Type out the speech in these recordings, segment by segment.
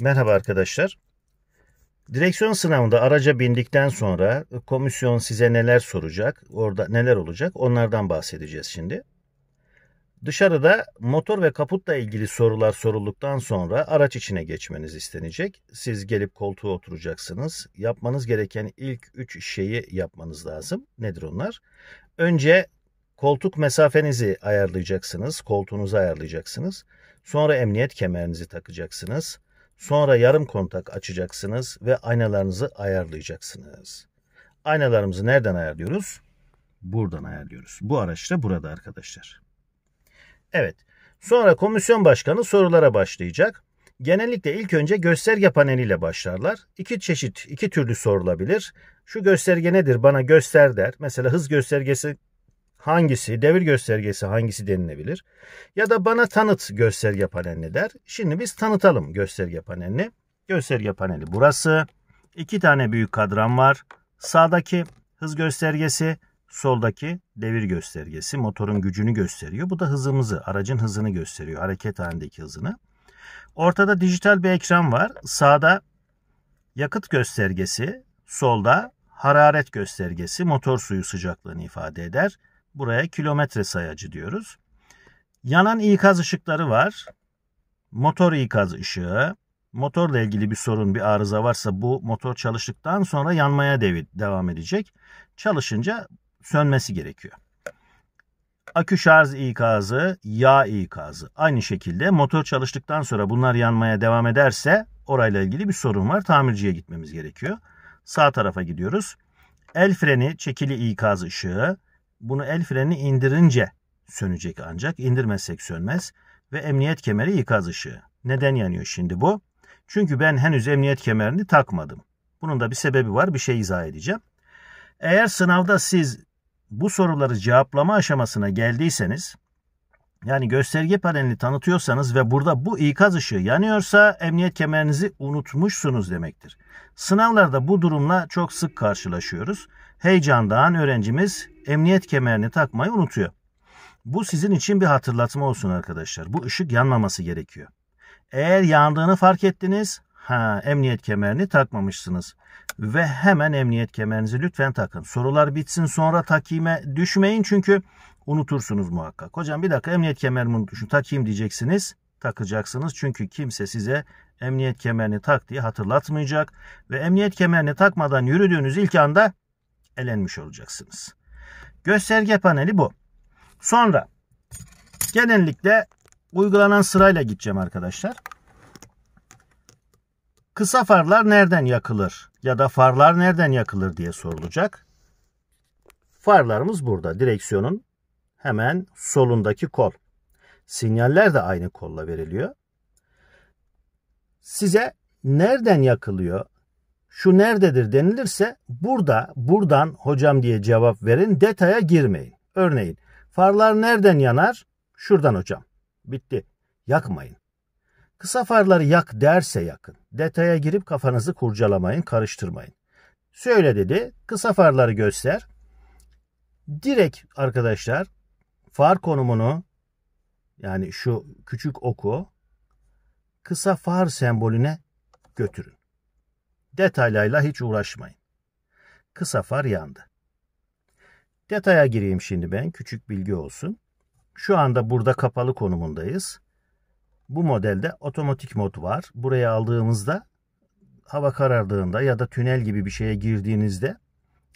Merhaba arkadaşlar. Direksiyon sınavında araca bindikten sonra komisyon size neler soracak, orada neler olacak onlardan bahsedeceğiz şimdi. Dışarıda motor ve kaputla ilgili sorular sorulduktan sonra araç içine geçmeniz istenecek. Siz gelip koltuğa oturacaksınız. Yapmanız gereken ilk 3 şeyi yapmanız lazım. Nedir onlar? Önce koltuk mesafenizi ayarlayacaksınız, koltuğunuzu ayarlayacaksınız. Sonra emniyet kemerinizi takacaksınız. Sonra yarım kontak açacaksınız ve aynalarınızı ayarlayacaksınız. Aynalarımızı nereden ayarlıyoruz? Buradan ayarlıyoruz. Bu araçta burada arkadaşlar. Evet. Sonra komisyon başkanı sorulara başlayacak. Genellikle ilk önce gösterge paneliyle başlarlar. İki çeşit, iki türlü sorulabilir. Şu gösterge nedir bana göster der. Mesela hız göstergesi hangisi, devir göstergesi hangisi denilebilir. Ya da bana tanıt gösterge panelini der. Şimdi biz tanıtalım gösterge panelini. Gösterge paneli burası. İki tane büyük kadran var. Sağdaki hız göstergesi, soldaki devir göstergesi motorun gücünü gösteriyor. Bu da hızımızı, aracın hızını gösteriyor. Hareket halindeki hızını. Ortada dijital bir ekran var. Sağda yakıt göstergesi, solda hararet göstergesi motor suyu sıcaklığını ifade eder. Buraya kilometre sayacı diyoruz. Yanan ikaz ışıkları var. Motor ikaz ışığı. Motorla ilgili bir sorun, bir arıza varsa bu motor çalıştıktan sonra yanmaya devam edecek. Çalışınca sönmesi gerekiyor. Akü şarj ikazı, yağ ikazı. Aynı şekilde motor çalıştıktan sonra bunlar yanmaya devam ederse orayla ilgili bir sorun var. Tamirciye gitmemiz gerekiyor. Sağ tarafa gidiyoruz. El freni, çekili ikaz ışığı, bunu el freni indirince sönecek ancak indirmezsek sönmez ve emniyet kemeri ikaz ışığı. Neden yanıyor şimdi bu? Çünkü ben henüz emniyet kemerini takmadım. Bunun da bir sebebi var bir şey izah edeceğim. Eğer sınavda siz bu soruları cevaplama aşamasına geldiyseniz yani gösterge panelini tanıtıyorsanız ve burada bu ikaz ışığı yanıyorsa emniyet kemerinizi unutmuşsunuz demektir. Sınavlarda bu durumla çok sık karşılaşıyoruz. Heyecandan öğrencimiz emniyet kemerini takmayı unutuyor. Bu sizin için bir hatırlatma olsun arkadaşlar. Bu ışık yanmaması gerekiyor. Eğer yandığını fark ettiniz, ha emniyet kemerini takmamışsınız ve hemen emniyet kemerinizi lütfen takın. Sorular bitsin sonra takime düşmeyin çünkü unutursunuz muhakkak. Hocam bir dakika emniyet kemerimi unutmuşum takayım diyeceksiniz. Takacaksınız çünkü kimse size emniyet kemerini tak diye hatırlatmayacak ve emniyet kemerini takmadan yürüdüğünüz ilk anda elenmiş olacaksınız. Gösterge paneli bu. Sonra genellikle uygulanan sırayla gideceğim arkadaşlar. Kısa farlar nereden yakılır ya da farlar nereden yakılır diye sorulacak. Farlarımız burada. Direksiyonun hemen solundaki kol. Sinyaller de aynı kolla veriliyor. Size nereden yakılıyor şu nerededir denilirse burada buradan hocam diye cevap verin detaya girmeyin. Örneğin farlar nereden yanar? Şuradan hocam. Bitti. Yakmayın. Kısa farları yak derse yakın. Detaya girip kafanızı kurcalamayın, karıştırmayın. Söyle dedi. Kısa farları göster. Direkt arkadaşlar far konumunu yani şu küçük oku kısa far sembolüne götürün. Detaylarla hiç uğraşmayın. Kısa far yandı. Detaya gireyim şimdi ben. Küçük bilgi olsun. Şu anda burada kapalı konumundayız. Bu modelde otomatik mod var. Buraya aldığımızda hava karardığında ya da tünel gibi bir şeye girdiğinizde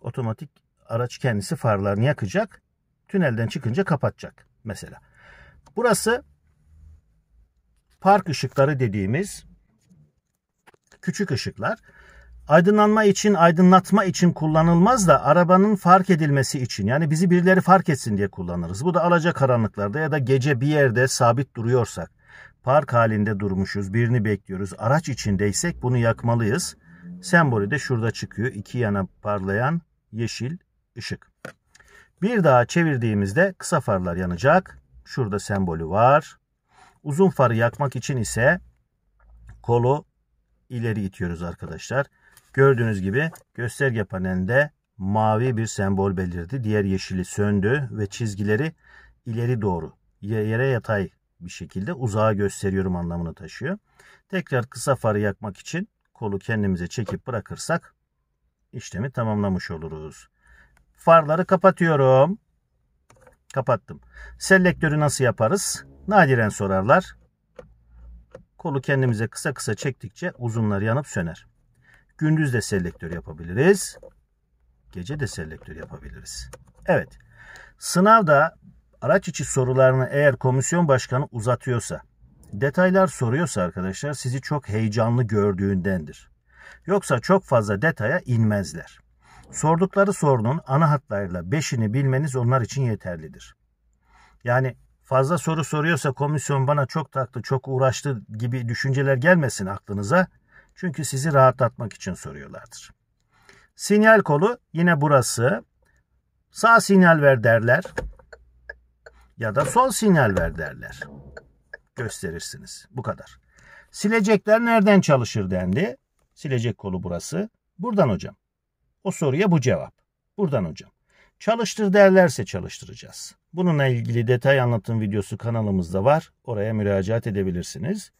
otomatik araç kendisi farlarını yakacak. Tünelden çıkınca kapatacak mesela. Burası park ışıkları dediğimiz küçük ışıklar aydınlanma için, aydınlatma için kullanılmaz da arabanın fark edilmesi için. Yani bizi birileri fark etsin diye kullanırız. Bu da alaca karanlıklarda ya da gece bir yerde sabit duruyorsak, park halinde durmuşuz, birini bekliyoruz, araç içindeysek bunu yakmalıyız. Sembolü de şurada çıkıyor. İki yana parlayan yeşil ışık. Bir daha çevirdiğimizde kısa farlar yanacak. Şurada sembolü var. Uzun farı yakmak için ise kolu ileri itiyoruz arkadaşlar. Gördüğünüz gibi gösterge panelinde mavi bir sembol belirdi. Diğer yeşili söndü ve çizgileri ileri doğru yere yatay bir şekilde uzağa gösteriyorum anlamını taşıyor. Tekrar kısa farı yakmak için kolu kendimize çekip bırakırsak işlemi tamamlamış oluruz. Farları kapatıyorum. Kapattım. Selektörü nasıl yaparız? Nadiren sorarlar. Kolu kendimize kısa kısa çektikçe uzunlar yanıp söner. Gündüz de selektör yapabiliriz. Gece de selektör yapabiliriz. Evet. Sınavda araç içi sorularını eğer komisyon başkanı uzatıyorsa, detaylar soruyorsa arkadaşlar sizi çok heyecanlı gördüğündendir. Yoksa çok fazla detaya inmezler. Sordukları sorunun ana hatlarıyla beşini bilmeniz onlar için yeterlidir. Yani fazla soru soruyorsa komisyon bana çok taktı, çok uğraştı gibi düşünceler gelmesin aklınıza. Çünkü sizi rahatlatmak için soruyorlardır. Sinyal kolu yine burası. Sağ sinyal ver derler. Ya da sol sinyal ver derler. Gösterirsiniz. Bu kadar. Silecekler nereden çalışır dendi. Silecek kolu burası. Buradan hocam. O soruya bu cevap. Buradan hocam. Çalıştır derlerse çalıştıracağız. Bununla ilgili detay anlatım videosu kanalımızda var. Oraya müracaat edebilirsiniz.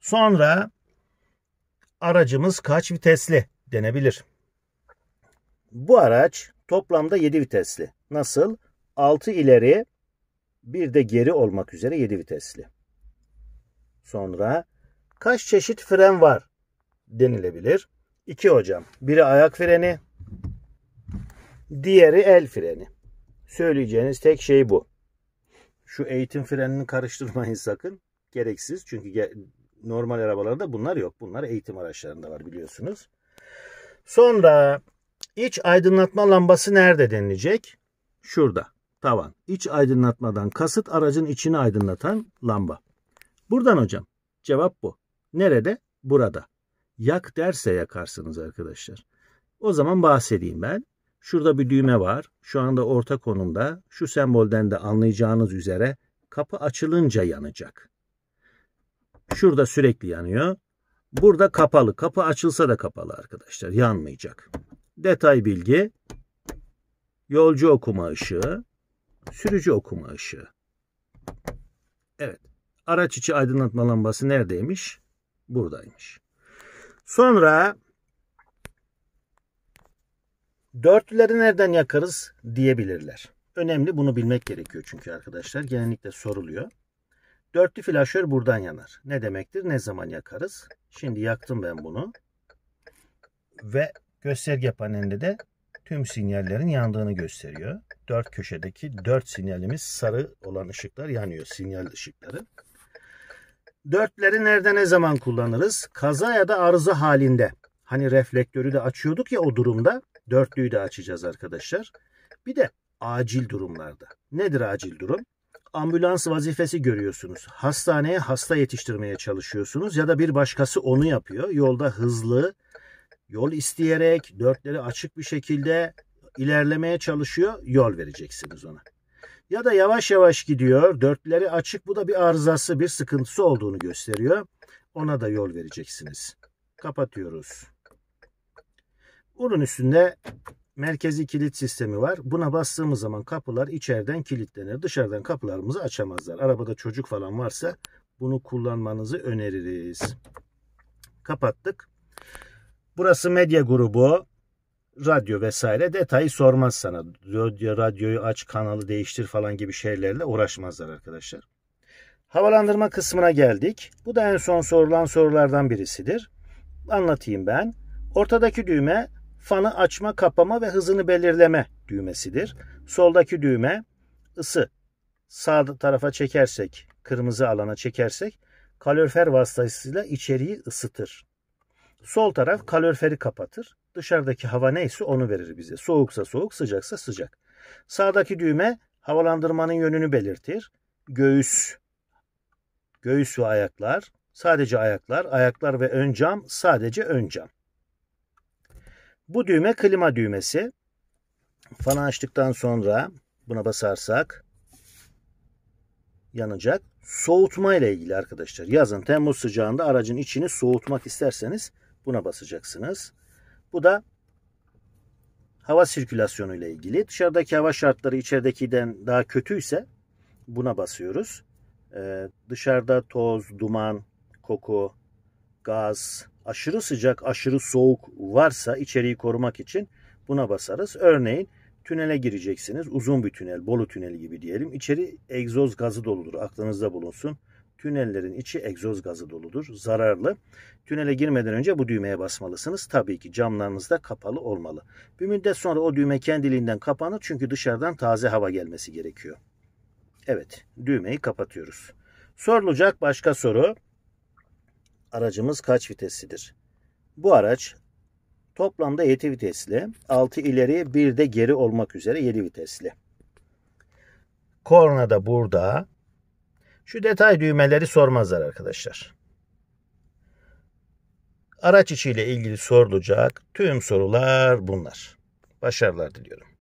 Sonra Aracımız kaç vitesli denebilir. Bu araç toplamda 7 vitesli. Nasıl? 6 ileri bir de geri olmak üzere 7 vitesli. Sonra kaç çeşit fren var denilebilir. 2 hocam. Biri ayak freni, diğeri el freni. Söyleyeceğiniz tek şey bu. Şu eğitim frenini karıştırmayın sakın. Gereksiz çünkü normal arabalarda bunlar yok. Bunlar eğitim araçlarında var biliyorsunuz. Sonra iç aydınlatma lambası nerede denilecek? Şurada tavan. İç aydınlatmadan kasıt aracın içini aydınlatan lamba. Buradan hocam cevap bu. Nerede? Burada. Yak derse yakarsınız arkadaşlar. O zaman bahsedeyim ben. Şurada bir düğme var. Şu anda orta konumda. Şu sembolden de anlayacağınız üzere kapı açılınca yanacak. Şurada sürekli yanıyor. Burada kapalı. Kapı açılsa da kapalı arkadaşlar. Yanmayacak. Detay bilgi. Yolcu okuma ışığı. Sürücü okuma ışığı. Evet. Araç içi aydınlatma lambası neredeymiş? Buradaymış. Sonra dörtlüleri nereden yakarız diyebilirler. Önemli bunu bilmek gerekiyor çünkü arkadaşlar. Genellikle soruluyor. Dörtlü flaşör buradan yanar. Ne demektir? Ne zaman yakarız? Şimdi yaktım ben bunu. Ve gösterge panelinde de tüm sinyallerin yandığını gösteriyor. Dört köşedeki dört sinyalimiz sarı olan ışıklar yanıyor. Sinyal ışıkları. Dörtleri nerede ne zaman kullanırız? Kaza ya da arıza halinde. Hani reflektörü de açıyorduk ya o durumda. Dörtlüyü de açacağız arkadaşlar. Bir de acil durumlarda. Nedir acil durum? ambulans vazifesi görüyorsunuz. Hastaneye hasta yetiştirmeye çalışıyorsunuz ya da bir başkası onu yapıyor. Yolda hızlı, yol isteyerek, dörtleri açık bir şekilde ilerlemeye çalışıyor. Yol vereceksiniz ona. Ya da yavaş yavaş gidiyor, dörtleri açık. Bu da bir arızası, bir sıkıntısı olduğunu gösteriyor. Ona da yol vereceksiniz. Kapatıyoruz. Bunun üstünde merkezi kilit sistemi var. Buna bastığımız zaman kapılar içeriden kilitlenir. Dışarıdan kapılarımızı açamazlar. Arabada çocuk falan varsa bunu kullanmanızı öneririz. Kapattık. Burası medya grubu. Radyo vesaire detayı sormaz sana. Radyo, radyoyu aç, kanalı değiştir falan gibi şeylerle uğraşmazlar arkadaşlar. Havalandırma kısmına geldik. Bu da en son sorulan sorulardan birisidir. Anlatayım ben. Ortadaki düğme fanı açma, kapama ve hızını belirleme düğmesidir. Soldaki düğme ısı. Sağ tarafa çekersek, kırmızı alana çekersek kalorifer vasıtasıyla içeriği ısıtır. Sol taraf kaloriferi kapatır. Dışarıdaki hava neyse onu verir bize. Soğuksa soğuk, sıcaksa sıcak. Sağdaki düğme havalandırmanın yönünü belirtir. Göğüs, göğüs ve ayaklar, sadece ayaklar, ayaklar ve ön cam, sadece ön cam. Bu düğme klima düğmesi. Fanı açtıktan sonra buna basarsak yanacak. Soğutma ile ilgili arkadaşlar. Yazın Temmuz sıcağında aracın içini soğutmak isterseniz buna basacaksınız. Bu da hava sirkülasyonu ile ilgili. Dışarıdaki hava şartları içeridekiden daha kötüyse buna basıyoruz. Ee, dışarıda toz, duman, koku, gaz, aşırı sıcak, aşırı soğuk varsa içeriği korumak için buna basarız. Örneğin tünele gireceksiniz. Uzun bir tünel, Bolu tüneli gibi diyelim. İçeri egzoz gazı doludur. Aklınızda bulunsun. Tünellerin içi egzoz gazı doludur. Zararlı. Tünele girmeden önce bu düğmeye basmalısınız. Tabii ki camlarınız da kapalı olmalı. Bir müddet sonra o düğme kendiliğinden kapanır çünkü dışarıdan taze hava gelmesi gerekiyor. Evet, düğmeyi kapatıyoruz. Sorulacak başka soru aracımız kaç viteslidir? Bu araç toplamda 7 vitesli, 6 ileri 1 de geri olmak üzere 7 vitesli. Korna da burada. Şu detay düğmeleri sormazlar arkadaşlar. Araç içiyle ilgili sorulacak tüm sorular bunlar. Başarılar diliyorum.